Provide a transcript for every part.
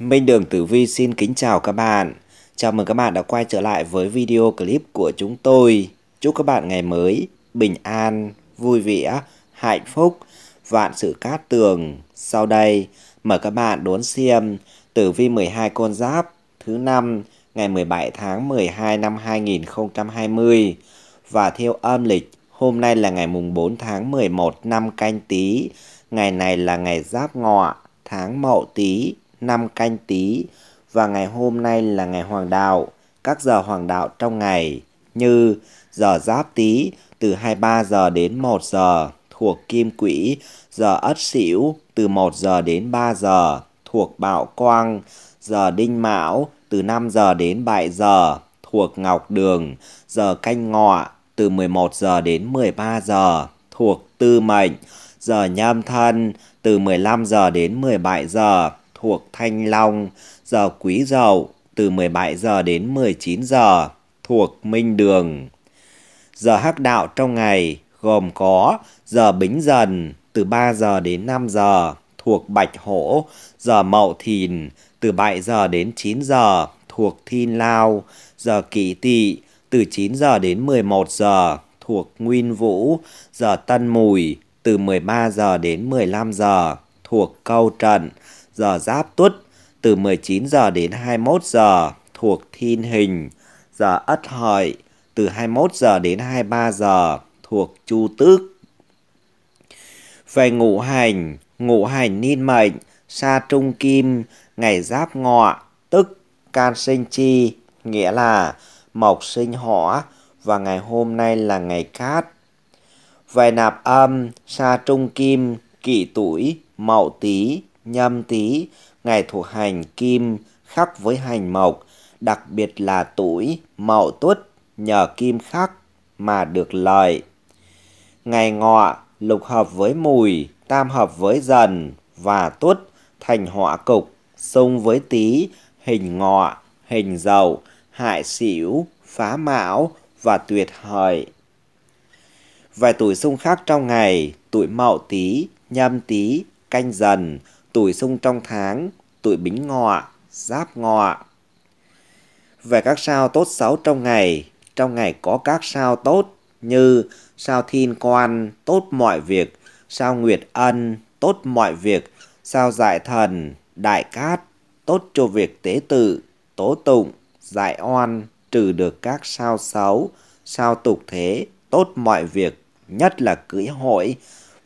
Minh Đường Tử Vi xin kính chào các bạn. Chào mừng các bạn đã quay trở lại với video clip của chúng tôi. Chúc các bạn ngày mới bình an, vui vẻ, hạnh phúc, vạn sự cát tường. Sau đây, mời các bạn đón xem Tử Vi 12 con giáp thứ năm ngày 17 tháng 12 năm 2020 và theo âm lịch hôm nay là ngày mùng 4 tháng 11 năm canh Tý. ngày này là ngày giáp ngọ, tháng mậu Tý năm canh tý và ngày hôm nay là ngày hoàng đạo, các giờ hoàng đạo trong ngày như giờ giáp tý từ 23 giờ đến 1 giờ thuộc kim quỹ, giờ ất sửu từ 1 giờ đến 3 giờ thuộc bạo quang, giờ đinh mão từ 5 giờ đến 7 giờ thuộc ngọc đường, giờ canh ngọ từ 11 giờ đến 13 giờ thuộc tư mệnh, giờ nhâm thân từ 15 giờ đến 17 giờ thuộc Thanh Long, giờ Quý Dậu từ 17 giờ đến 19 giờ thuộc Minh Đường. Giờ hắc đạo trong ngày gồm có giờ Bính Dần từ 3 giờ đến 5 giờ thuộc Bạch Hổ, giờ Mậu Thìn từ 7 giờ đến 9 giờ thuộc Thiên Lao, giờ Kỷ Tỵ từ 9 giờ đến 11 giờ thuộc Nguyên Vũ, giờ Tân Mùi từ 13 giờ đến 15 giờ thuộc Câu Trận, giờ giáp tuất từ 19 giờ đến 21 giờ thuộc thiên hình, giờ ất hợi từ 21 giờ đến 23 giờ thuộc chu tước. Về ngũ hành, ngũ hành niên mệnh, sa trung kim, ngày giáp ngọ, tức can sinh chi, nghĩa là mộc sinh hỏa và ngày hôm nay là ngày cát. Về nạp âm, sa trung kim, kỷ tuổi, mậu tý nhâm tý, ngày thuộc hành kim khắc với hành mộc, đặc biệt là tuổi mậu tuất nhờ kim khắc mà được lợi. Ngày ngọ lục hợp với mùi, tam hợp với dần và tuất thành họa cục, xung với tý, hình ngọ, hình dầu, hại xỉu, phá mão và tuyệt hợi. Vài tuổi xung khắc trong ngày, tuổi mậu tý, nhâm tý, canh dần, tuổi xung trong tháng, tuổi bính ngọ, giáp ngọ. Về các sao tốt xấu trong ngày, trong ngày có các sao tốt như sao thiên quan tốt mọi việc, sao nguyệt ân tốt mọi việc, sao giải thần, đại cát tốt cho việc tế tự, tố tụng, giải oan, trừ được các sao xấu, sao tục thế, tốt mọi việc, nhất là cưới hội.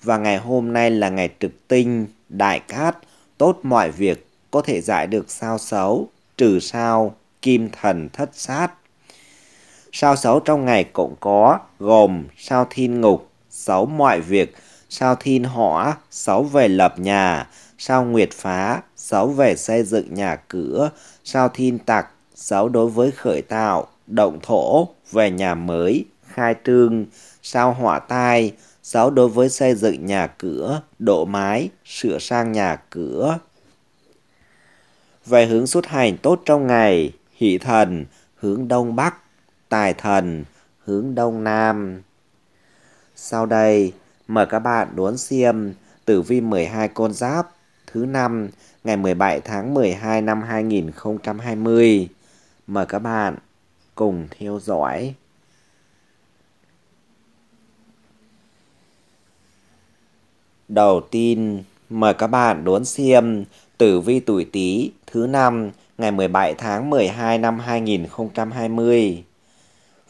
Và ngày hôm nay là ngày trực tinh, đại cát, tốt mọi việc có thể giải được sao xấu, trừ sao kim thần thất sát. Sao xấu trong ngày cũng có, gồm sao thiên ngục, xấu mọi việc, sao thiên hỏa, xấu về lập nhà, sao nguyệt phá, xấu về xây dựng nhà cửa, sao thiên tặc, xấu đối với khởi tạo, động thổ, về nhà mới, khai trương, sao hỏa tai, giáo đối với xây dựng nhà cửa, độ mái, sửa sang nhà cửa. Về hướng xuất hành tốt trong ngày, hỷ thần, hướng đông bắc, tài thần, hướng đông nam. Sau đây, mời các bạn đón xem tử vi 12 con giáp thứ năm ngày 17 tháng 12 năm 2020. Mời các bạn cùng theo dõi. Đầu tiên, mời các bạn đón xem Tử vi tuổi Tý thứ năm ngày 17 tháng 12 năm 2020.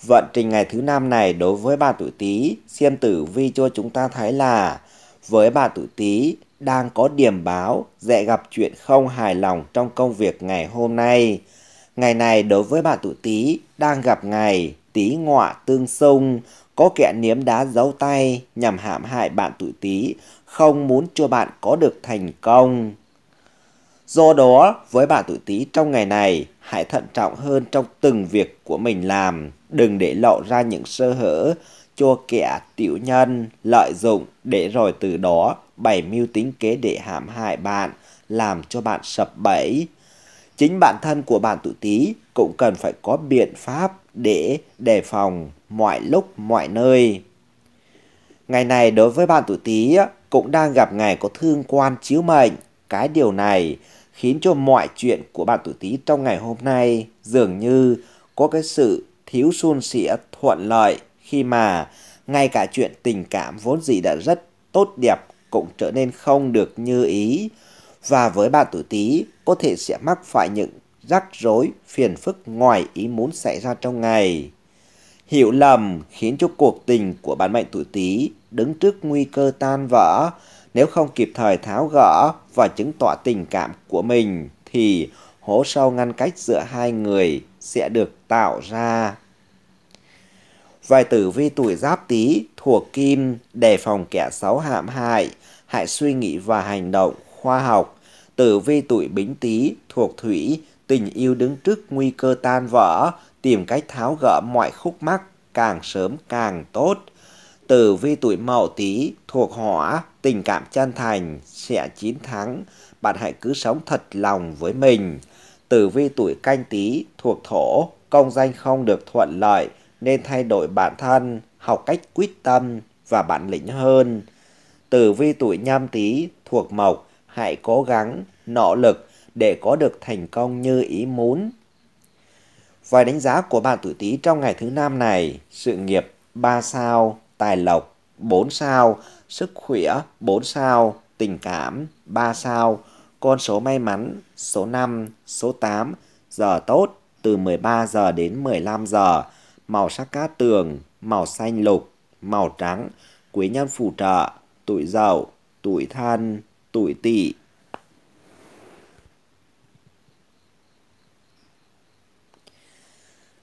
Vận trình ngày thứ năm này đối với bạn tuổi Tý, xem tử vi cho chúng ta thấy là với bạn tuổi Tý đang có điểm báo dễ gặp chuyện không hài lòng trong công việc ngày hôm nay. Ngày này đối với bạn tuổi Tý đang gặp ngày Tý ngọa tương xung, có kẻ niếm đá giấu tay nhằm hãm hại bạn tuổi Tý, không muốn cho bạn có được thành công. Do đó, với bạn tuổi Tý trong ngày này, hãy thận trọng hơn trong từng việc của mình làm, đừng để lộ ra những sơ hở cho kẻ tiểu nhân lợi dụng để rồi từ đó bày mưu tính kế để hãm hại bạn, làm cho bạn sập bẫy. Chính bản thân của bạn tuổi Tý cũng cần phải có biện pháp để đề phòng mọi lúc mọi nơi. Ngày này đối với bạn tuổi Tý cũng đang gặp ngày có thương quan chiếu mệnh. Cái điều này khiến cho mọi chuyện của bạn tuổi Tý trong ngày hôm nay dường như có cái sự thiếu suôn sẻ thuận lợi khi mà ngay cả chuyện tình cảm vốn gì đã rất tốt đẹp cũng trở nên không được như ý và với bạn tuổi Tý có thể sẽ mắc phải những rắc rối phiền phức ngoài ý muốn xảy ra trong ngày. Hiểu lầm khiến cho cuộc tình của bạn mệnh tuổi Tý đứng trước nguy cơ tan vỡ. Nếu không kịp thời tháo gỡ và chứng tỏ tình cảm của mình thì hố sâu ngăn cách giữa hai người sẽ được tạo ra. Vài tử vi tuổi giáp tý thuộc kim đề phòng kẻ xấu hãm hại, hãy suy nghĩ và hành động khoa học. Tử vi tuổi bính tý thuộc thủy tình yêu đứng trước nguy cơ tan vỡ, tìm cách tháo gỡ mọi khúc mắc càng sớm càng tốt tử vi tuổi mậu tý thuộc hỏa tình cảm chân thành sẽ chiến thắng bạn hãy cứ sống thật lòng với mình tử vi tuổi canh tý thuộc thổ công danh không được thuận lợi nên thay đổi bản thân học cách quyết tâm và bản lĩnh hơn tử vi tuổi nhâm tý thuộc mộc hãy cố gắng nỗ lực để có được thành công như ý muốn Vài đánh giá của bạn tuổi Tý trong ngày thứ năm này, sự nghiệp 3 sao, tài lộc 4 sao, sức khỏe 4 sao, tình cảm 3 sao, con số may mắn số 5, số 8, giờ tốt từ 13 giờ đến 15 giờ, màu sắc cát tường, màu xanh lục, màu trắng, quý nhân phù trợ, tuổi dậu, tuổi thân, tuổi tỵ.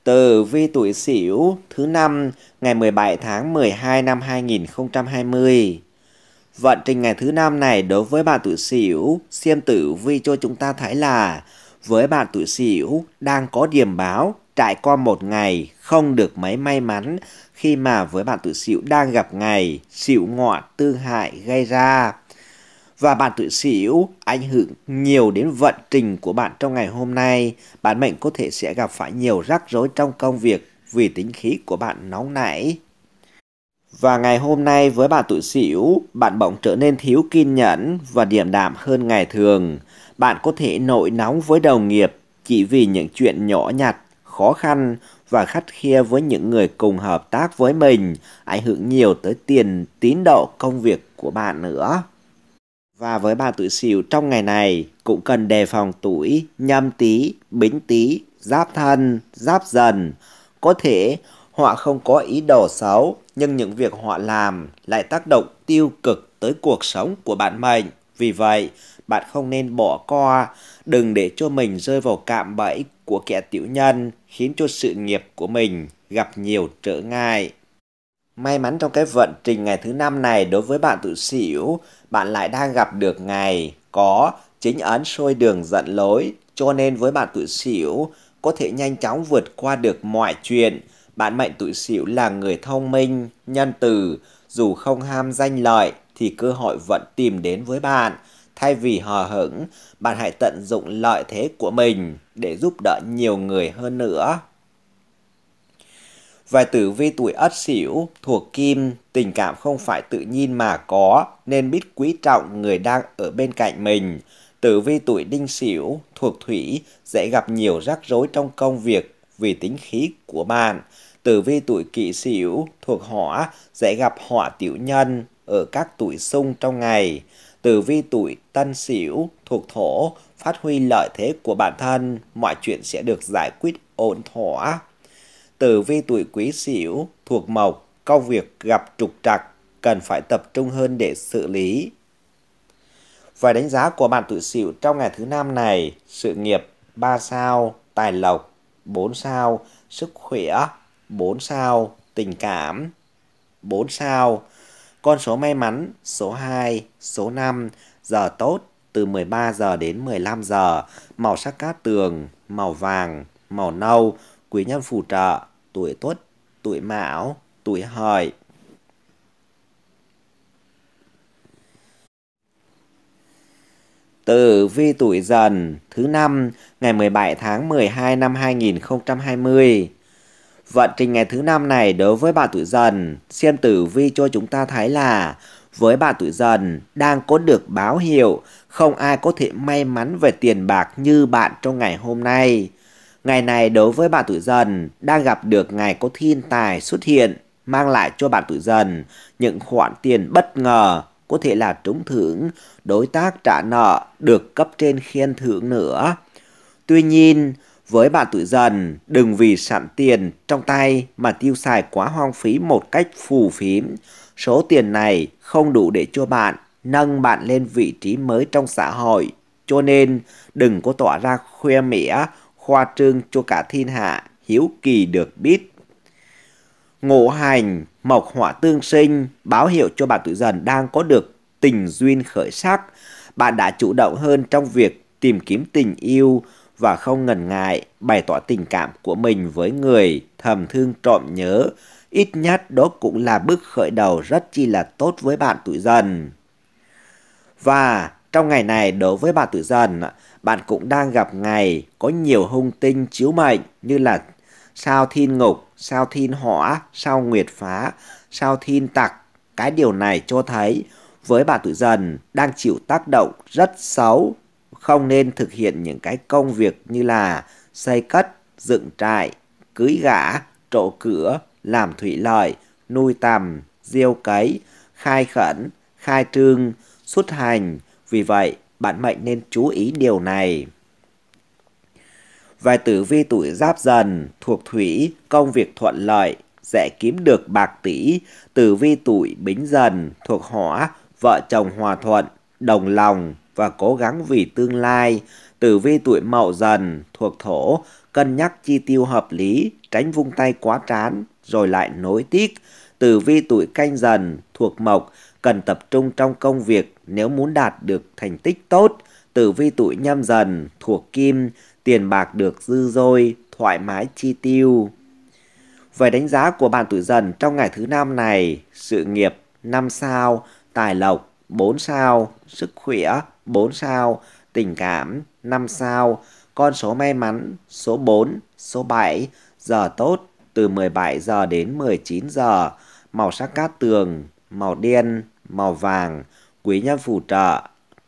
Từ vi tuổi Sửu thứ năm ngày 17 tháng 12 năm 2020. Vận trình ngày thứ năm này đối với bạn tuổi Sửu, xem tử vi cho chúng ta thấy là với bạn tuổi Sửu đang có điểm báo trải qua một ngày không được mấy may mắn khi mà với bạn tuổi Sửu đang gặp ngày Sửu ngọ tương hại gây ra và bạn tự xỉu ảnh hưởng nhiều đến vận trình của bạn trong ngày hôm nay. Bạn mệnh có thể sẽ gặp phải nhiều rắc rối trong công việc vì tính khí của bạn nóng nảy. Và ngày hôm nay với bạn tuổi Sửu, bạn bỗng trở nên thiếu kiên nhẫn và điềm đạm hơn ngày thường. Bạn có thể nổi nóng với đồng nghiệp chỉ vì những chuyện nhỏ nhặt, khó khăn và khắt khe với những người cùng hợp tác với mình, ảnh hưởng nhiều tới tiền tín độ công việc của bạn nữa. Và với bà tuổi Sửu trong ngày này cũng cần đề phòng tuổi Nhâm Tý, Bính Tý, Giáp Thân, Giáp Dần. Có thể họ không có ý đồ xấu, nhưng những việc họ làm lại tác động tiêu cực tới cuộc sống của bạn mình. Vì vậy, bạn không nên bỏ qua đừng để cho mình rơi vào cạm bẫy của kẻ tiểu nhân khiến cho sự nghiệp của mình gặp nhiều trở ngại. May mắn trong cái vận trình ngày thứ năm này đối với bạn tự xỉu, bạn lại đang gặp được ngày có chính ấn sôi đường dẫn lối. Cho nên với bạn tự xỉu, có thể nhanh chóng vượt qua được mọi chuyện. Bạn mệnh tự xỉu là người thông minh, nhân từ, dù không ham danh lợi thì cơ hội vẫn tìm đến với bạn. Thay vì hờ hững, bạn hãy tận dụng lợi thế của mình để giúp đỡ nhiều người hơn nữa. Vài tử vi tuổi Ất Sửu thuộc Kim, tình cảm không phải tự nhiên mà có nên biết quý trọng người đang ở bên cạnh mình. Tử vi tuổi Đinh Sửu thuộc Thủy dễ gặp nhiều rắc rối trong công việc vì tính khí của bạn. Tử vi tuổi Kỷ Sửu thuộc Hỏa dễ gặp hỏa tiểu nhân ở các tuổi xung trong ngày. Tử vi tuổi Tân Sửu thuộc Thổ phát huy lợi thế của bản thân, mọi chuyện sẽ được giải quyết ổn thỏa tử vi tuổi quý sửu thuộc mộc, công việc gặp trục trặc, cần phải tập trung hơn để xử lý. Vài đánh giá của bạn tuổi sửu trong ngày thứ năm này, sự nghiệp 3 sao, tài lộc 4 sao, sức khỏe 4 sao, tình cảm 4 sao. Con số may mắn số 2, số 5, giờ tốt từ 13 giờ đến 15 giờ, màu sắc cát tường, màu vàng, màu nâu, quý nhân phù trợ tuổi tuất, tuổi mão, tuổi hợi. Tử vi tuổi dần thứ năm ngày 17 tháng 12 năm 2020. Vận trình ngày thứ năm này đối với bạn tuổi dần, xem tử vi cho chúng ta thấy là với bạn tuổi dần đang có được báo hiệu không ai có thể may mắn về tiền bạc như bạn trong ngày hôm nay. Ngày này đối với bạn tuổi dần đang gặp được ngày có thiên tài xuất hiện mang lại cho bạn tuổi dần những khoản tiền bất ngờ có thể là trúng thưởng, đối tác trả nợ được cấp trên khen thưởng nữa. Tuy nhiên, với bạn tuổi dần, đừng vì sẵn tiền trong tay mà tiêu xài quá hoang phí một cách phù phiếm. Số tiền này không đủ để cho bạn nâng bạn lên vị trí mới trong xã hội. Cho nên, đừng có tỏa ra khoe mẽ khoa trương cho cả thiên hạ hiếu kỳ được biết. Ngộ hành, mộc họa tương sinh, báo hiệu cho bạn tuổi dần đang có được tình duyên khởi sắc. Bạn đã chủ động hơn trong việc tìm kiếm tình yêu và không ngần ngại bày tỏ tình cảm của mình với người thầm thương trộm nhớ. Ít nhất đó cũng là bước khởi đầu rất chi là tốt với bạn tuổi dần. Và trong ngày này đối với bạn tự dần, bạn cũng đang gặp ngày có nhiều hung tinh chiếu mệnh như là sao thiên ngục, sao thiên hỏa, sao nguyệt phá, sao thiên tặc. Cái điều này cho thấy với bạn tự dần đang chịu tác động rất xấu, không nên thực hiện những cái công việc như là xây cất, dựng trại, cưới gã, trộ cửa, làm thủy lợi, nuôi tầm, diêu cấy, khai khẩn, khai trương, xuất hành, vì vậy, bạn mệnh nên chú ý điều này. Vài tử vi tuổi giáp dần, thuộc thủy, công việc thuận lợi, sẽ kiếm được bạc tỷ. Tử vi tuổi bính dần, thuộc hỏa, vợ chồng hòa thuận, đồng lòng và cố gắng vì tương lai. Tử vi tuổi mậu dần, thuộc thổ, cân nhắc chi tiêu hợp lý, tránh vung tay quá trán, rồi lại nối tiếc. Tử vi tuổi canh dần, thuộc mộc, cần tập trung trong công việc nếu muốn đạt được thành tích tốt, tử vi tuổi nhâm dần, thuộc kim, tiền bạc được dư dôi, thoải mái chi tiêu. Về đánh giá của bạn tuổi dần trong ngày thứ năm này, sự nghiệp 5 sao, tài lộc 4 sao, sức khỏe 4 sao, tình cảm 5 sao, con số may mắn số 4, số 7, giờ tốt từ 17 giờ đến 19 giờ, màu sắc cát tường, màu đen, màu vàng, quý nhân phù trợ,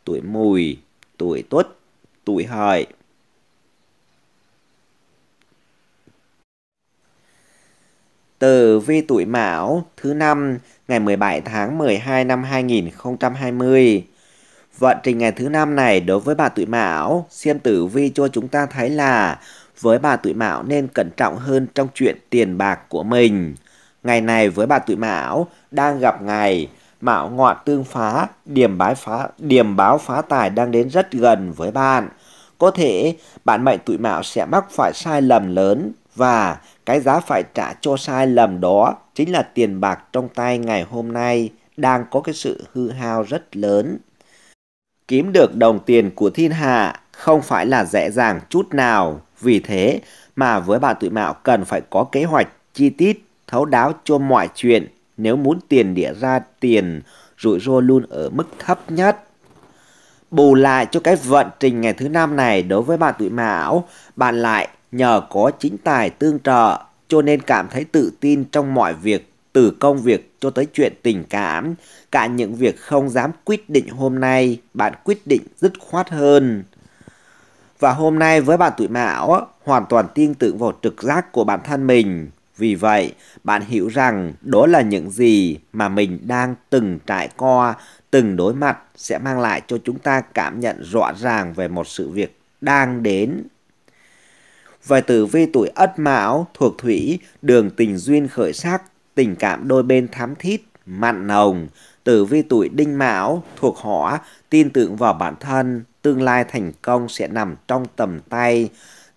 tuổi mùi, tuổi tuất, tuổi hợi. từ vi tuổi Mão thứ năm ngày 17 tháng 12 năm 2020. Vận trình ngày thứ năm này đối với bà tuổi Mão, xem tử vi cho chúng ta thấy là với bà tuổi Mão nên cẩn trọng hơn trong chuyện tiền bạc của mình. Ngày này với bà tuổi Mão đang gặp ngày mạo ngọn tương phá, điểm bái phá, điểm báo phá tài đang đến rất gần với bạn. Có thể bạn mệnh tuổi mạo sẽ mắc phải sai lầm lớn và cái giá phải trả cho sai lầm đó chính là tiền bạc trong tay ngày hôm nay đang có cái sự hư hao rất lớn. Kiếm được đồng tiền của thiên hạ không phải là dễ dàng chút nào, vì thế mà với bạn tuổi mạo cần phải có kế hoạch chi tiết, thấu đáo cho mọi chuyện nếu muốn tiền địa ra tiền rủi ro luôn ở mức thấp nhất. Bù lại cho cái vận trình ngày thứ năm này đối với bạn tuổi mão, bạn lại nhờ có chính tài tương trợ cho nên cảm thấy tự tin trong mọi việc từ công việc cho tới chuyện tình cảm, cả những việc không dám quyết định hôm nay, bạn quyết định dứt khoát hơn. Và hôm nay với bạn tuổi mão, hoàn toàn tin tưởng vào trực giác của bản thân mình. Vì vậy, bạn hiểu rằng đó là những gì mà mình đang từng trải qua, từng đối mặt sẽ mang lại cho chúng ta cảm nhận rõ ràng về một sự việc đang đến. Về tử vi tuổi Ất Mão thuộc thủy, đường tình duyên khởi sắc, tình cảm đôi bên thắm thít, mặn nồng. Tử vi tuổi Đinh Mão thuộc hỏa, tin tưởng vào bản thân, tương lai thành công sẽ nằm trong tầm tay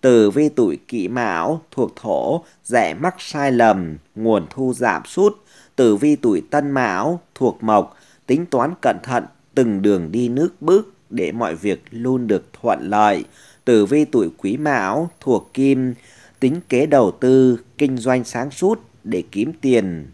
tử vi tuổi kỷ mão thuộc thổ dễ mắc sai lầm, nguồn thu giảm sút, tử vi tuổi tân mão thuộc mộc, tính toán cẩn thận từng đường đi nước bước để mọi việc luôn được thuận lợi. Tử vi tuổi quý mão thuộc kim, tính kế đầu tư, kinh doanh sáng suốt để kiếm tiền.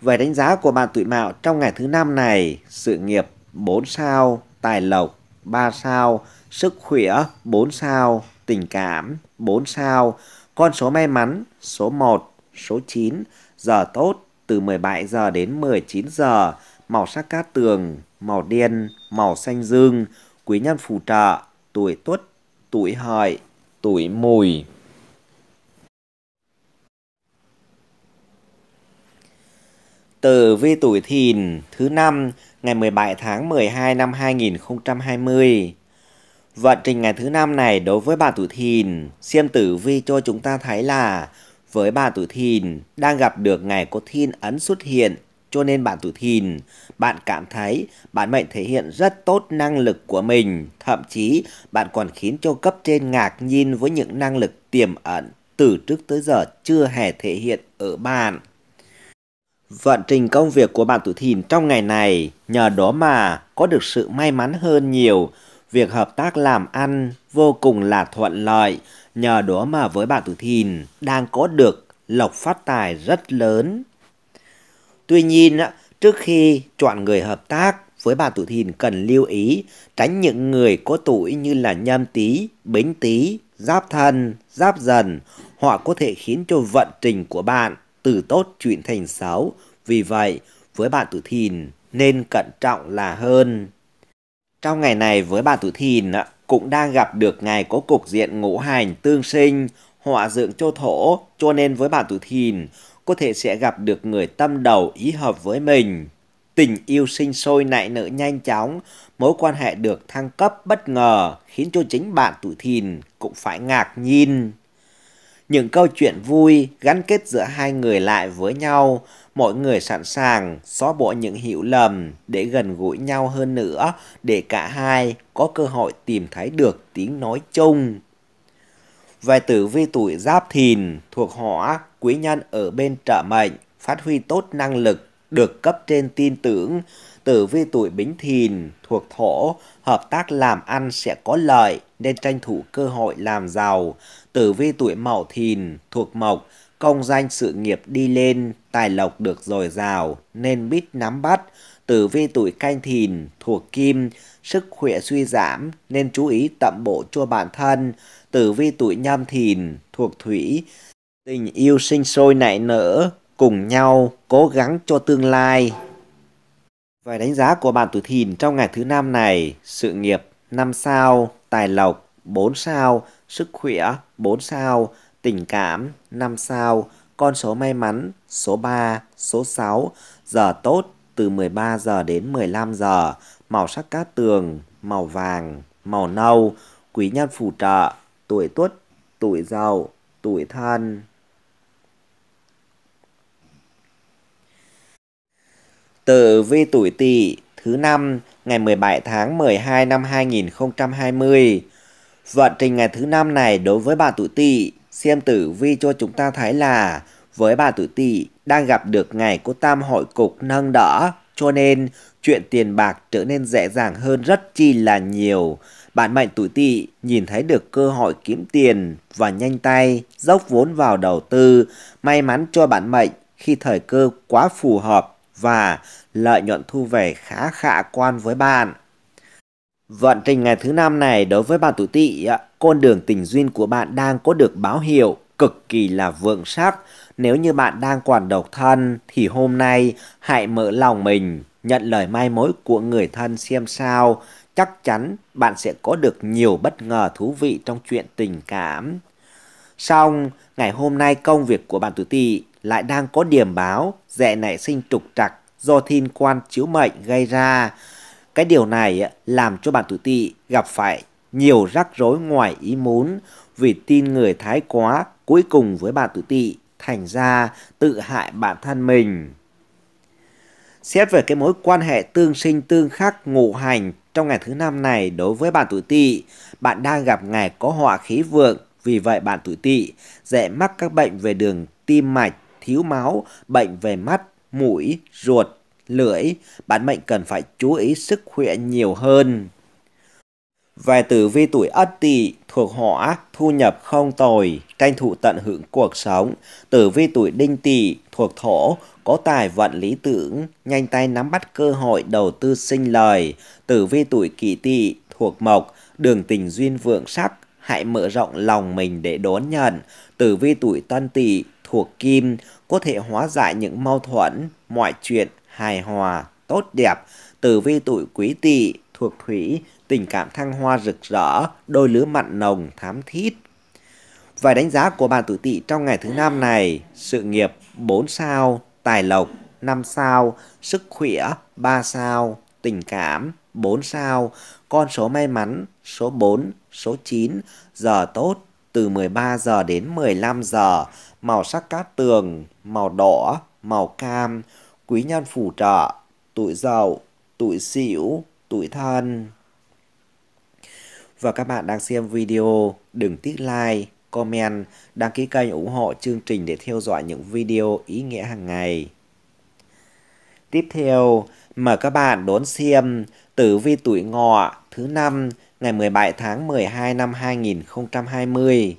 Về đánh giá của bạn tuổi mão trong ngày thứ năm này, sự nghiệp 4 sao, tài lộc 3 sao, sức khỏe 4 sao, tình cảm 4 sao, con số may mắn số 1, số 9, giờ tốt từ 17 giờ đến 19 giờ, màu sắc cát tường, màu đen, màu xanh dương, quý nhân phù trợ, tuổi tuất, tuổi hợi, tuổi mùi. từ vi tuổi thìn thứ năm ngày 17 tháng 12 năm 2020 Vận trình ngày thứ năm này đối với bà tuổi thìn, xem tử vi cho chúng ta thấy là với bà tuổi thìn đang gặp được ngày có thiên ấn xuất hiện cho nên bạn tuổi thìn, bạn cảm thấy bạn mệnh thể hiện rất tốt năng lực của mình, thậm chí bạn còn khiến cho cấp trên ngạc nhiên với những năng lực tiềm ẩn từ trước tới giờ chưa hề thể hiện ở bạn. Vận trình công việc của bạn tuổi thìn trong ngày này nhờ đó mà có được sự may mắn hơn nhiều việc hợp tác làm ăn vô cùng là thuận lợi nhờ đó mà với bà Tử Thìn đang có được lộc phát tài rất lớn. Tuy nhiên, trước khi chọn người hợp tác với bà Tử Thìn cần lưu ý tránh những người có tuổi như là nhâm tý, bính tý, giáp thân, giáp dần. Họ có thể khiến cho vận trình của bạn từ tốt chuyển thành xấu. Vì vậy, với bạn Tử Thìn nên cẩn trọng là hơn. Trong ngày này với bạn tuổi Thìn cũng đang gặp được ngày có cục diện ngũ hành tương sinh, họa dựng châu thổ, cho nên với bạn tuổi Thìn có thể sẽ gặp được người tâm đầu ý hợp với mình. Tình yêu sinh sôi nảy nở nhanh chóng, mối quan hệ được thăng cấp bất ngờ khiến cho chính bạn tuổi Thìn cũng phải ngạc nhiên. Những câu chuyện vui gắn kết giữa hai người lại với nhau – mọi người sẵn sàng xóa bỏ những hiểu lầm để gần gũi nhau hơn nữa để cả hai có cơ hội tìm thấy được tiếng nói chung. Về tử vi tuổi Giáp Thìn thuộc hỏa quý nhân ở bên trợ mệnh, phát huy tốt năng lực, được cấp trên tin tưởng. Tử vi tuổi Bính Thìn thuộc thổ, hợp tác làm ăn sẽ có lợi nên tranh thủ cơ hội làm giàu. Tử vi tuổi Mậu Thìn thuộc mộc, công danh sự nghiệp đi lên, tài lộc được dồi dào nên biết nắm bắt, tử vi tuổi canh thìn thuộc kim, sức khỏe suy giảm nên chú ý tạm bộ cho bản thân, tử vi tuổi nhâm thìn thuộc thủy, tình yêu sinh sôi nảy nở, cùng nhau cố gắng cho tương lai. Vài đánh giá của bạn tuổi thìn trong ngày thứ năm này, sự nghiệp 5 sao, tài lộc 4 sao, sức khỏe 4 sao, tình cảm, 5 sao, con số may mắn, số 3, số 6, giờ tốt từ 13 giờ đến 15 giờ, màu sắc cát tường, màu vàng, màu nâu, quý nhân phù trợ, tuổi tuất, tuổi dậu, tuổi thân. Tử vi tuổi tỵ thứ năm ngày 17 tháng 12 năm 2020. Vận trình ngày thứ năm này đối với bạn tuổi tỵ xem tử vi cho chúng ta thấy là với bà tuổi tỵ đang gặp được ngày cô tam hội cục nâng đỡ cho nên chuyện tiền bạc trở nên dễ dàng hơn rất chi là nhiều. Bạn mệnh tuổi tỵ nhìn thấy được cơ hội kiếm tiền và nhanh tay dốc vốn vào đầu tư. May mắn cho bạn mệnh khi thời cơ quá phù hợp và lợi nhuận thu về khá khả quan với bạn. Vận trình ngày thứ năm này đối với bạn tuổi tỵ con đường tình duyên của bạn đang có được báo hiệu cực kỳ là vượng sắc. Nếu như bạn đang còn độc thân thì hôm nay hãy mở lòng mình, nhận lời mai mối của người thân xem sao. Chắc chắn bạn sẽ có được nhiều bất ngờ thú vị trong chuyện tình cảm. Xong, ngày hôm nay công việc của bạn tử tỵ lại đang có điểm báo dễ nảy sinh trục trặc do thiên quan chiếu mệnh gây ra. Cái điều này làm cho bạn tử tỵ gặp phải nhiều rắc rối ngoài ý muốn vì tin người thái quá cuối cùng với bạn tự tị thành ra tự hại bản thân mình. Xét về cái mối quan hệ tương sinh tương khắc ngũ hành trong ngày thứ năm này đối với bạn tuổi tỵ, bạn đang gặp ngày có họa khí vượng, vì vậy bạn tuổi tỵ dễ mắc các bệnh về đường tim mạch, thiếu máu, bệnh về mắt, mũi, ruột, lưỡi, bạn mệnh cần phải chú ý sức khỏe nhiều hơn. Vài tử vi tuổi Ất Tỵ thuộc hỏa, thu nhập không tồi, tranh thủ tận hưởng cuộc sống. Tử vi tuổi Đinh Tỵ thuộc thổ, có tài vận lý tưởng, nhanh tay nắm bắt cơ hội đầu tư sinh lời. Tử vi tuổi Kỷ Tỵ thuộc mộc, đường tình duyên vượng sắc, hãy mở rộng lòng mình để đón nhận. Tử vi tuổi Tân Tỵ thuộc kim, có thể hóa giải những mâu thuẫn, mọi chuyện hài hòa, tốt đẹp. Tử vi tuổi Quý Tỵ thuộc thủy, tình cảm thăng hoa rực rỡ, đôi lứa mặn nồng, thám thít. Vài đánh giá của bạn tuổi tỵ trong ngày thứ năm này, sự nghiệp 4 sao, tài lộc 5 sao, sức khỏe 3 sao, tình cảm 4 sao, con số may mắn số 4, số 9, giờ tốt từ 13 giờ đến 15 giờ, màu sắc cát tường, màu đỏ, màu cam, quý nhân phù trợ, tuổi dậu, tuổi sửu, tuổi thân và các bạn đang xem video, đừng tiếc like, comment, đăng ký kênh ủng hộ chương trình để theo dõi những video ý nghĩa hàng ngày. Tiếp theo, mời các bạn đón xem tử vi tuổi ngọ thứ năm ngày 17 tháng 12 năm 2020.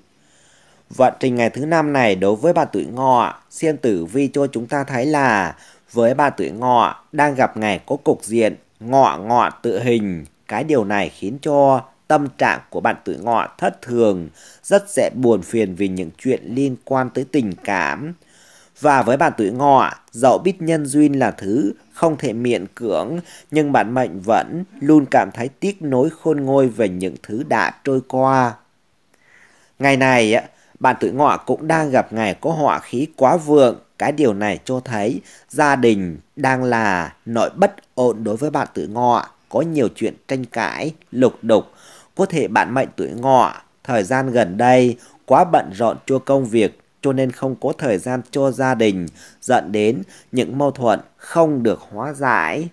Vận trình ngày thứ năm này đối với bạn tuổi ngọ, xem tử vi cho chúng ta thấy là với bạn tuổi ngọ đang gặp ngày có cục diện ngọ ngọ tự hình. Cái điều này khiến cho tâm trạng của bạn tuổi ngọ thất thường, rất dễ buồn phiền vì những chuyện liên quan tới tình cảm. Và với bạn tuổi ngọ, dẫu biết nhân duyên là thứ không thể miễn cưỡng, nhưng bạn mệnh vẫn luôn cảm thấy tiếc nối khôn ngôi về những thứ đã trôi qua. Ngày này, bạn tuổi ngọ cũng đang gặp ngày có họa khí quá vượng. Cái điều này cho thấy gia đình đang là nỗi bất ổn đối với bạn tuổi ngọ, có nhiều chuyện tranh cãi, lục đục có thể bạn mệnh tuổi ngọ, thời gian gần đây quá bận rộn cho công việc cho nên không có thời gian cho gia đình, dẫn đến những mâu thuẫn không được hóa giải.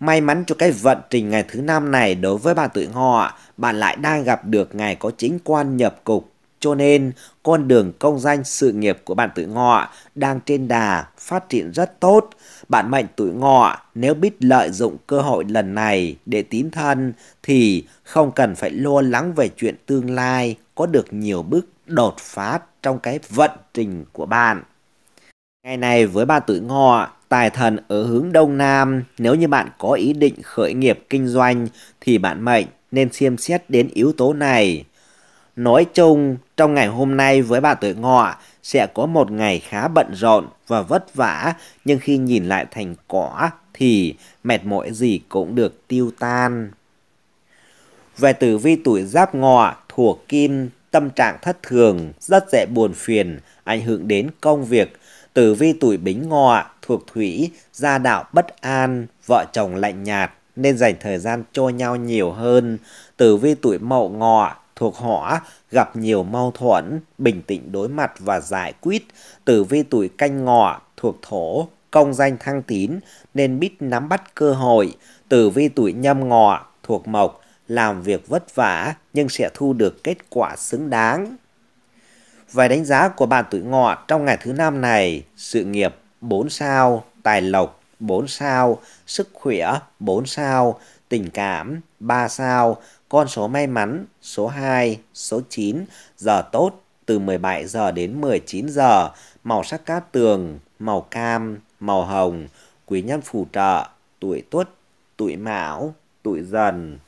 May mắn cho cái vận trình ngày thứ năm này đối với bạn tuổi ngọ, bạn lại đang gặp được ngày có chính quan nhập cục. Cho nên, con đường công danh sự nghiệp của bạn tuổi ngọ đang trên đà phát triển rất tốt bạn mệnh tuổi ngọ nếu biết lợi dụng cơ hội lần này để tín thân thì không cần phải lo lắng về chuyện tương lai có được nhiều bước đột phá trong cái vận trình của bạn. Ngày này với ba tuổi ngọ, tài thần ở hướng đông nam, nếu như bạn có ý định khởi nghiệp kinh doanh thì bạn mệnh nên xem xét đến yếu tố này. Nói chung, trong ngày hôm nay với bạn tuổi ngọ, sẽ có một ngày khá bận rộn và vất vả, nhưng khi nhìn lại thành quả thì mệt mỏi gì cũng được tiêu tan. Về tử vi tuổi giáp ngọ, thuộc kim, tâm trạng thất thường, rất dễ buồn phiền, ảnh hưởng đến công việc. Tử vi tuổi bính ngọ, thuộc thủy, gia đạo bất an, vợ chồng lạnh nhạt, nên dành thời gian cho nhau nhiều hơn. Tử vi tuổi mậu ngọ, thuộc hỏa, gặp nhiều mâu thuẫn, bình tĩnh đối mặt và giải quyết. Tử vi tuổi canh ngọ thuộc thổ, công danh thăng tín nên biết nắm bắt cơ hội. Tử vi tuổi nhâm ngọ thuộc mộc, làm việc vất vả nhưng sẽ thu được kết quả xứng đáng. Vài đánh giá của bạn tuổi ngọ trong ngày thứ năm này, sự nghiệp 4 sao, tài lộc 4 sao, sức khỏe 4 sao, tình cảm 3 sao, con số may mắn số 2, số 9, giờ tốt từ 17 giờ đến 19 giờ, màu sắc cát tường, màu cam, màu hồng, quý nhân phù trợ, tuổi tuất, tuổi mão, tuổi dần.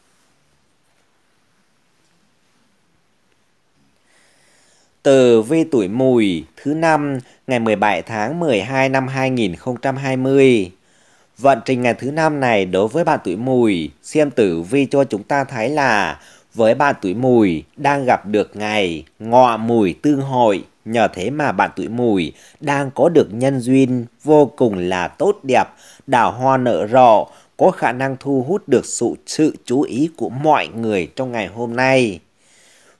từ vi tuổi mùi thứ năm ngày 17 tháng 12 năm 2020 Vận trình ngày thứ năm này đối với bạn tuổi mùi, xem tử vi cho chúng ta thấy là với bạn tuổi mùi đang gặp được ngày ngọ mùi tương hội. Nhờ thế mà bạn tuổi mùi đang có được nhân duyên vô cùng là tốt đẹp, đào hoa nở rộ, có khả năng thu hút được sự, sự chú ý của mọi người trong ngày hôm nay.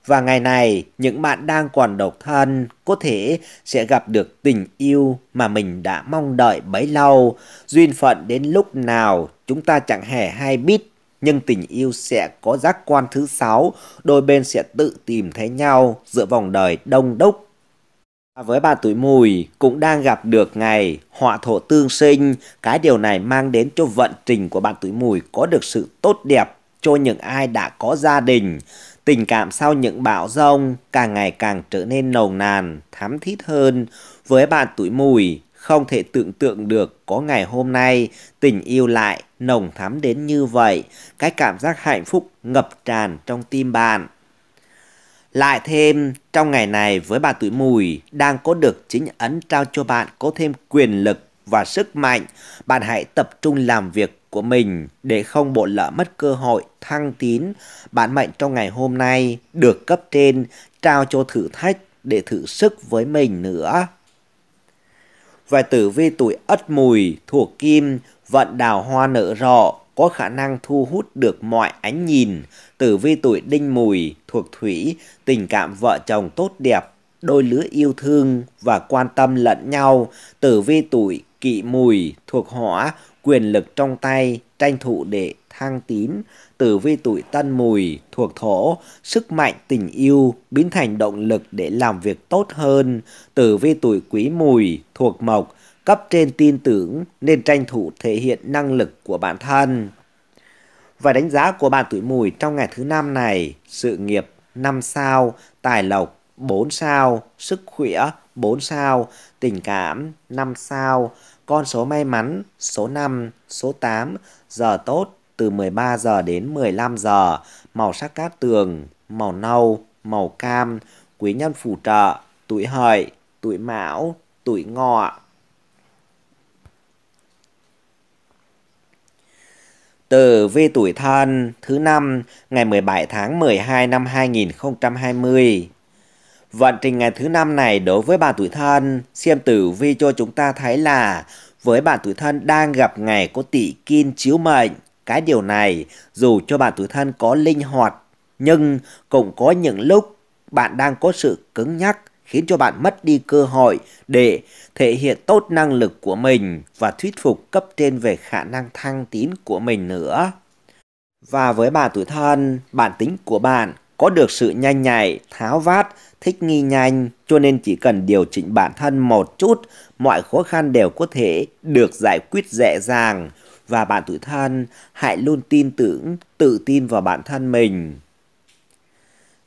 Và ngày này, những bạn đang còn độc thân có thể sẽ gặp được tình yêu mà mình đã mong đợi bấy lâu. Duyên phận đến lúc nào chúng ta chẳng hề hay biết. Nhưng tình yêu sẽ có giác quan thứ sáu, đôi bên sẽ tự tìm thấy nhau giữa vòng đời đông đúc với bạn tuổi mùi cũng đang gặp được ngày họa thổ tương sinh, cái điều này mang đến cho vận trình của bạn tuổi mùi có được sự tốt đẹp cho những ai đã có gia đình. Tình cảm sau những bão rông càng ngày càng trở nên nồng nàn, thắm thiết hơn. Với bạn tuổi mùi, không thể tưởng tượng được có ngày hôm nay tình yêu lại nồng thắm đến như vậy. Cái cảm giác hạnh phúc ngập tràn trong tim bạn. Lại thêm, trong ngày này với bà tuổi mùi đang có được chính ấn trao cho bạn có thêm quyền lực và sức mạnh. Bạn hãy tập trung làm việc của mình để không bỏ lỡ mất cơ hội thăng tín. Bản mệnh trong ngày hôm nay được cấp trên trao cho thử thách để thử sức với mình nữa. Và tử vi tuổi ất mùi thuộc kim vận đào hoa nở rộ có khả năng thu hút được mọi ánh nhìn. Tử vi tuổi đinh mùi thuộc thủy tình cảm vợ chồng tốt đẹp đôi lứa yêu thương và quan tâm lẫn nhau. Tử vi tuổi kỵ mùi thuộc hỏa quyền lực trong tay, tranh thủ để thăng tín, tử vi tuổi tân mùi, thuộc thổ, sức mạnh tình yêu, biến thành động lực để làm việc tốt hơn, tử vi tuổi quý mùi, thuộc mộc, cấp trên tin tưởng nên tranh thủ thể hiện năng lực của bản thân. Và đánh giá của bạn tuổi mùi trong ngày thứ năm này, sự nghiệp 5 sao, tài lộc 4 sao, sức khỏe 4 sao, tình cảm 5 sao, con số may mắn, số 5, số 8, giờ tốt từ 13 giờ đến 15 giờ, màu sắc cát tường, màu nâu, màu cam, quý nhân phù trợ, tuổi hợi, tuổi mão, tuổi ngọ. từ vi tuổi thân thứ năm ngày 17 tháng 12 năm 2020 Vận trình ngày thứ năm này đối với bạn tuổi thân, xem tử vi cho chúng ta thấy là với bạn tuổi thân đang gặp ngày có tỵ kim chiếu mệnh. Cái điều này dù cho bạn tuổi thân có linh hoạt nhưng cũng có những lúc bạn đang có sự cứng nhắc khiến cho bạn mất đi cơ hội để thể hiện tốt năng lực của mình và thuyết phục cấp trên về khả năng thăng tín của mình nữa. Và với bạn tuổi thân, bản tính của bạn có được sự nhanh nhạy, tháo vát, thích nghi nhanh, cho nên chỉ cần điều chỉnh bản thân một chút, mọi khó khăn đều có thể được giải quyết dễ dàng. Và bạn tự thân, hãy luôn tin tưởng, tự tin vào bản thân mình.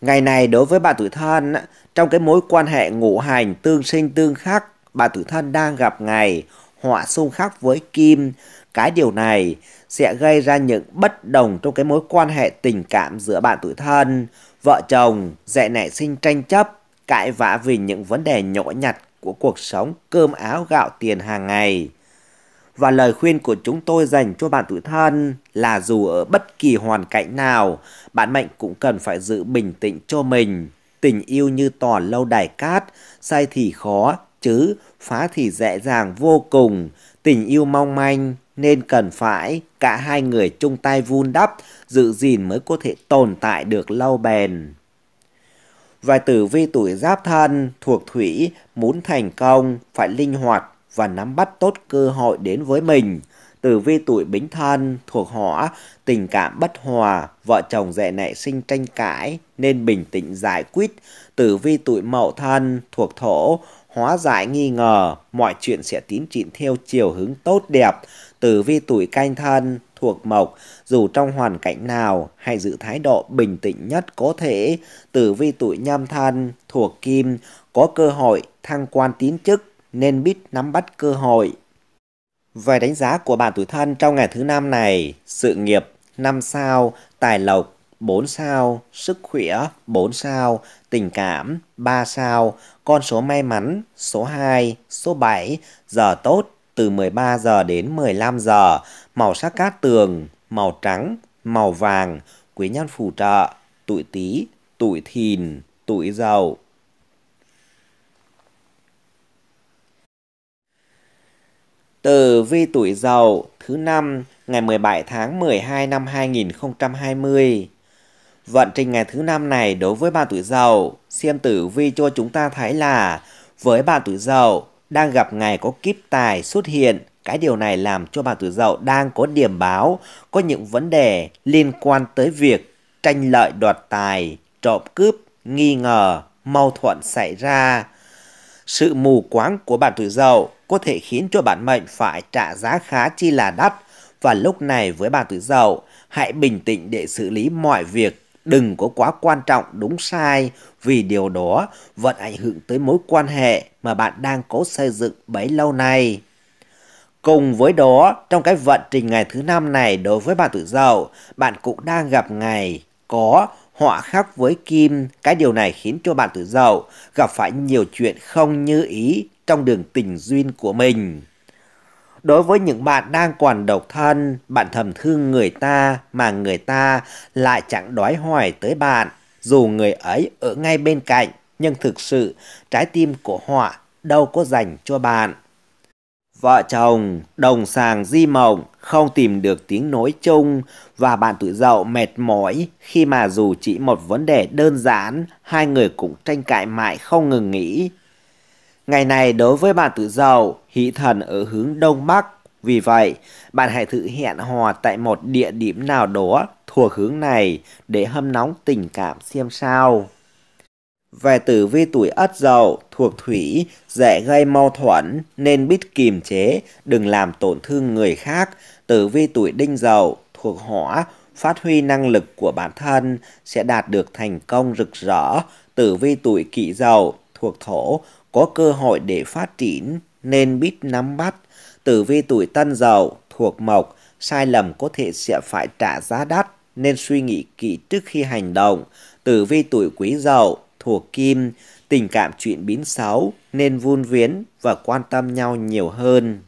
Ngày này đối với bạn tuổi thân, trong cái mối quan hệ ngũ hành tương sinh tương khắc, bạn tuổi thân đang gặp ngày họa xung khắc với kim. Cái điều này sẽ gây ra những bất đồng trong cái mối quan hệ tình cảm giữa bạn tuổi thân Vợ chồng dễ nảy sinh tranh chấp, cãi vã vì những vấn đề nhỏ nhặt của cuộc sống cơm áo gạo tiền hàng ngày. Và lời khuyên của chúng tôi dành cho bạn tuổi thân là dù ở bất kỳ hoàn cảnh nào, bạn mệnh cũng cần phải giữ bình tĩnh cho mình. Tình yêu như tòa lâu đài cát, sai thì khó, chứ phá thì dễ dàng vô cùng. Tình yêu mong manh, nên cần phải cả hai người chung tay vun đắp, giữ gìn mới có thể tồn tại được lâu bền. Và tử vi tuổi giáp thân thuộc thủy muốn thành công phải linh hoạt và nắm bắt tốt cơ hội đến với mình. Tử vi tuổi bính thân thuộc hỏa tình cảm bất hòa, vợ chồng dễ nảy sinh tranh cãi nên bình tĩnh giải quyết. Tử vi tuổi mậu thân thuộc thổ hóa giải nghi ngờ, mọi chuyện sẽ tiến triển theo chiều hướng tốt đẹp tử vi tuổi canh thân thuộc mộc, dù trong hoàn cảnh nào, hãy giữ thái độ bình tĩnh nhất có thể. Tử vi tuổi nhâm thân thuộc kim, có cơ hội thăng quan tiến chức nên biết nắm bắt cơ hội. Về đánh giá của bạn tuổi thân trong ngày thứ năm này, sự nghiệp 5 sao, tài lộc 4 sao, sức khỏe 4 sao, tình cảm 3 sao, con số may mắn số 2, số 7, giờ tốt từ 13 giờ đến 15 giờ, màu sắc cát tường, màu trắng, màu vàng, quý nhân phù trợ, tuổi tý, tuổi thìn, tuổi dậu. từ vi tuổi dậu thứ năm ngày 17 tháng 12 năm 2020. Vận trình ngày thứ năm này đối với ba tuổi dậu, xem tử vi cho chúng ta thấy là với bạn tuổi dậu, đang gặp ngày có kiếp tài xuất hiện. Cái điều này làm cho bà tuổi Dậu đang có điểm báo, có những vấn đề liên quan tới việc tranh lợi đoạt tài, trộm cướp, nghi ngờ, mâu thuẫn xảy ra. Sự mù quáng của bà tuổi dậu có thể khiến cho bản mệnh phải trả giá khá chi là đắt và lúc này với bà tuổi dậu hãy bình tĩnh để xử lý mọi việc đừng có quá quan trọng đúng sai vì điều đó vẫn ảnh hưởng tới mối quan hệ mà bạn đang cố xây dựng bấy lâu nay. Cùng với đó, trong cái vận trình ngày thứ năm này đối với bạn tuổi dậu, bạn cũng đang gặp ngày có họa khắc với kim. Cái điều này khiến cho bạn tuổi dậu gặp phải nhiều chuyện không như ý trong đường tình duyên của mình. Đối với những bạn đang còn độc thân, bạn thầm thương người ta mà người ta lại chẳng đói hoài tới bạn, dù người ấy ở ngay bên cạnh, nhưng thực sự trái tim của họ đâu có dành cho bạn. Vợ chồng, đồng sàng di mộng, không tìm được tiếng nói chung và bạn tự dậu mệt mỏi khi mà dù chỉ một vấn đề đơn giản, hai người cũng tranh cãi mãi không ngừng nghỉ. Ngày này đối với bạn tự dậu, hỷ thần ở hướng Đông Bắc. Vì vậy, bạn hãy thử hẹn hò tại một địa điểm nào đó thuộc hướng này để hâm nóng tình cảm xem sao. Về tử vi tuổi ất dậu thuộc thủy dễ gây mâu thuẫn nên biết kiềm chế, đừng làm tổn thương người khác. Tử vi tuổi đinh dậu thuộc hỏa phát huy năng lực của bản thân sẽ đạt được thành công rực rỡ. Tử vi tuổi kỷ dậu thuộc thổ có cơ hội để phát triển nên biết nắm bắt. Tử vi tuổi tân dậu thuộc mộc, sai lầm có thể sẽ phải trả giá đắt nên suy nghĩ kỹ trước khi hành động. Tử vi tuổi quý dậu thuộc kim, tình cảm chuyện biến xấu nên vun viễn và quan tâm nhau nhiều hơn.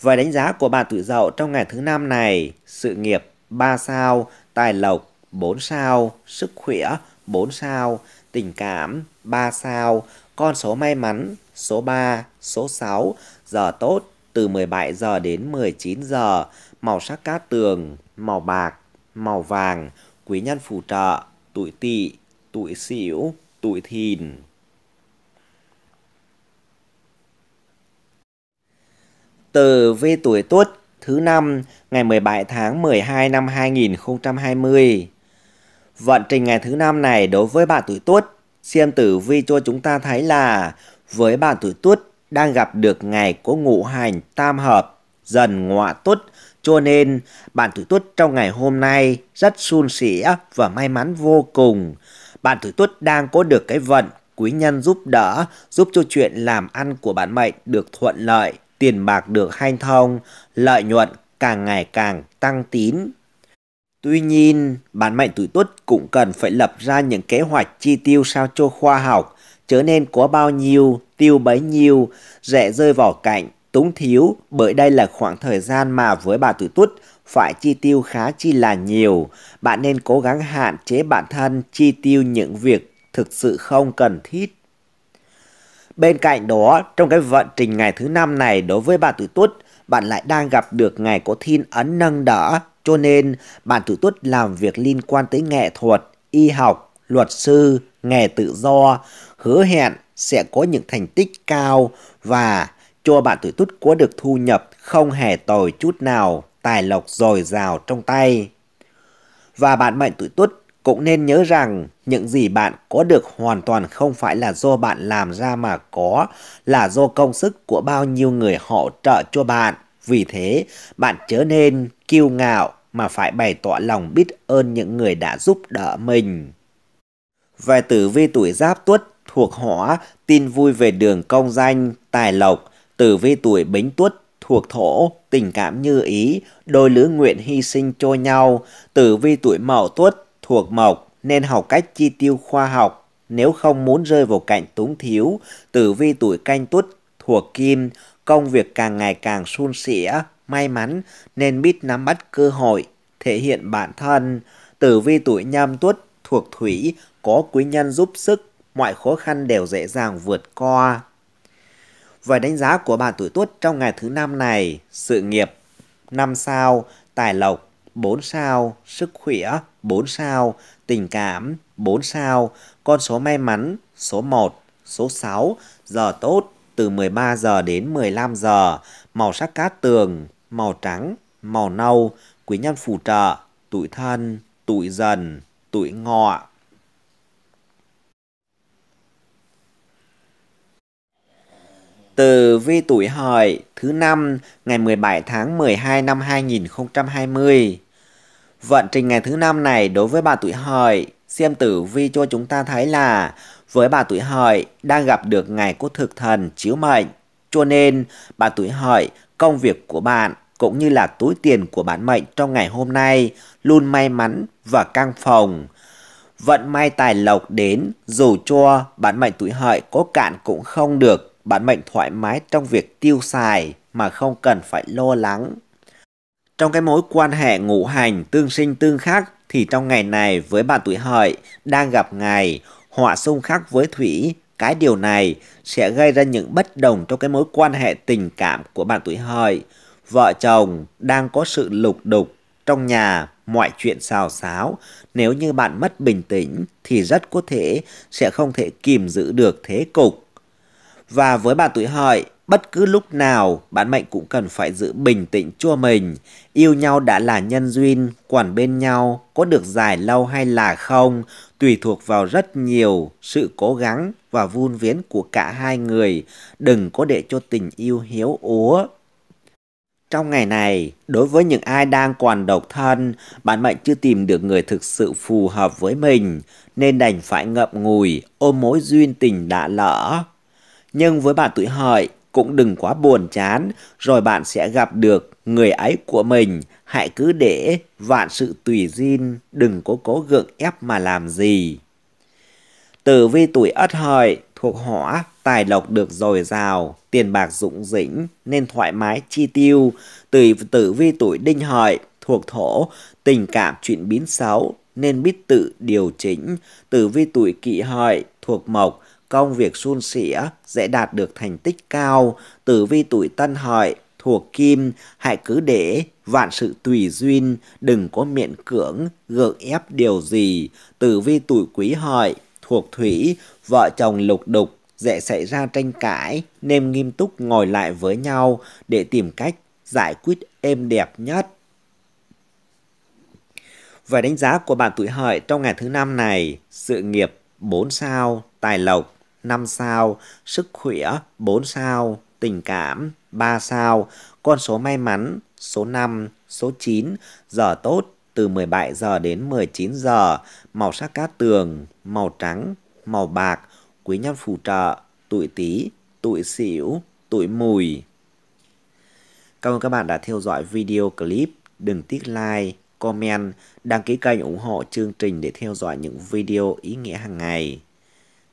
vài đánh giá của bạn tuổi dậu trong ngày thứ năm này, sự nghiệp 3 sao, tài lộc 4 sao, sức khỏe 4 sao, tình cảm 3 sao, con số may mắn số 3, số 6, giờ tốt từ 17 giờ đến 19 giờ, màu sắc cát tường, màu bạc, màu vàng, quý nhân phù trợ, tuổi tỵ, tuổi sửu, tuổi thìn. Từ vi tuổi tuất thứ năm ngày 17 tháng 12 năm 2020. Vận trình ngày thứ năm này đối với bạn tuổi tuất, xem tử vi cho chúng ta thấy là với bạn tuổi tuất đang gặp được ngày có ngũ hành tam hợp dần ngọa tuất cho nên bạn tuổi tuất trong ngày hôm nay rất suôn sẻ và may mắn vô cùng. Bạn tuổi tuất đang có được cái vận quý nhân giúp đỡ, giúp cho chuyện làm ăn của bạn mệnh được thuận lợi, tiền bạc được hanh thông, lợi nhuận càng ngày càng tăng tín. Tuy nhiên, bạn mệnh tuổi tuất cũng cần phải lập ra những kế hoạch chi tiêu sao cho khoa học chớ nên có bao nhiêu, tiêu bấy nhiêu, rẻ rơi vỏ cạnh, túng thiếu, bởi đây là khoảng thời gian mà với bà tuổi tuất phải chi tiêu khá chi là nhiều. Bạn nên cố gắng hạn chế bản thân chi tiêu những việc thực sự không cần thiết. Bên cạnh đó, trong cái vận trình ngày thứ năm này đối với bà tuổi tuất, bạn lại đang gặp được ngày có thiên ấn nâng đỡ, cho nên bạn tuổi tuất làm việc liên quan tới nghệ thuật, y học, luật sư, nghề tự do hứa hẹn sẽ có những thành tích cao và cho bạn tuổi Tuất có được thu nhập không hề tồi chút nào, tài lộc dồi dào trong tay. Và bạn mệnh tuổi Tuất cũng nên nhớ rằng những gì bạn có được hoàn toàn không phải là do bạn làm ra mà có, là do công sức của bao nhiêu người hỗ trợ cho bạn. Vì thế, bạn trở nên kiêu ngạo mà phải bày tỏ lòng biết ơn những người đã giúp đỡ mình. Về tử vi tuổi Giáp Tuất thuộc hỏa, tin vui về đường công danh, tài lộc, tử vi tuổi bính tuất thuộc thổ, tình cảm như ý, đôi lứa nguyện hy sinh cho nhau, tử vi tuổi mậu tuất thuộc mộc nên học cách chi tiêu khoa học nếu không muốn rơi vào cảnh túng thiếu, tử vi tuổi canh tuất thuộc kim, công việc càng ngày càng suôn sẻ, may mắn nên biết nắm bắt cơ hội, thể hiện bản thân. Tử vi tuổi nhâm tuất thuộc thủy, có quý nhân giúp sức, mọi khó khăn đều dễ dàng vượt qua. Và đánh giá của bạn tuổi tuất trong ngày thứ năm này, sự nghiệp 5 sao, tài lộc 4 sao, sức khỏe 4 sao, tình cảm 4 sao, con số may mắn số 1, số 6, giờ tốt từ 13 giờ đến 15 giờ, màu sắc cát tường, màu trắng, màu nâu, quý nhân phù trợ, tuổi thân, tuổi dần, tuổi ngọ. Từ vi tuổi hợi thứ năm ngày 17 tháng 12 năm 2020. Vận trình ngày thứ năm này đối với bà tuổi hợi, xem tử vi cho chúng ta thấy là với bà tuổi hợi đang gặp được ngày có thực thần chiếu mệnh. Cho nên, bà tuổi hợi, công việc của bạn cũng như là túi tiền của bản mệnh trong ngày hôm nay luôn may mắn và căng phòng. Vận may tài lộc đến dù cho bản mệnh tuổi hợi có cạn cũng không được bạn mệnh thoải mái trong việc tiêu xài mà không cần phải lo lắng. Trong cái mối quan hệ ngũ hành tương sinh tương khắc thì trong ngày này với bạn tuổi hợi đang gặp ngày họa xung khắc với thủy cái điều này sẽ gây ra những bất đồng trong cái mối quan hệ tình cảm của bạn tuổi hợi vợ chồng đang có sự lục đục trong nhà mọi chuyện xào xáo nếu như bạn mất bình tĩnh thì rất có thể sẽ không thể kìm giữ được thế cục và với bạn tuổi hợi, bất cứ lúc nào bạn mệnh cũng cần phải giữ bình tĩnh cho mình. Yêu nhau đã là nhân duyên, quản bên nhau có được dài lâu hay là không tùy thuộc vào rất nhiều sự cố gắng và vun vén của cả hai người. Đừng có để cho tình yêu hiếu úa trong ngày này, đối với những ai đang còn độc thân, bạn mệnh chưa tìm được người thực sự phù hợp với mình, nên đành phải ngậm ngùi ôm mối duyên tình đã lỡ. Nhưng với bạn tuổi hợi, cũng đừng quá buồn chán, rồi bạn sẽ gặp được người ấy của mình. Hãy cứ để vạn sự tùy duyên, đừng có cố gượng ép mà làm gì. Tử vi tuổi ất hợi thuộc hỏa, tài lộc được dồi dào, tiền bạc dũng dĩnh nên thoải mái chi tiêu. Tử tử vi tuổi đinh hợi thuộc thổ, tình cảm chuyện biến xấu nên biết tự điều chỉnh. Tử vi tuổi kỷ hợi thuộc mộc, công việc suôn sẻ sẽ đạt được thành tích cao. Tử vi tuổi tân hợi thuộc kim, hãy cứ để vạn sự tùy duyên, đừng có miệng cưỡng, gượng ép điều gì. Tử vi tuổi quý hợi thuộc thủy, vợ chồng lục đục dễ xảy ra tranh cãi nên nghiêm túc ngồi lại với nhau để tìm cách giải quyết êm đẹp nhất. Về đánh giá của bạn tuổi hợi trong ngày thứ năm này, sự nghiệp 4 sao, tài lộc 5 sao, sức khỏe 4 sao, tình cảm 3 sao, con số may mắn số 5, số 9, giờ tốt từ 17 giờ đến 19 giờ, màu sắc cát tường, màu trắng, màu bạc, quý nhân phù trợ, tuổi Tý, tuổi Sửu, tuổi Mùi. Cảm ơn các bạn đã theo dõi video clip, đừng tiếc like, comment, đăng ký kênh ủng hộ chương trình để theo dõi những video ý nghĩa hàng ngày.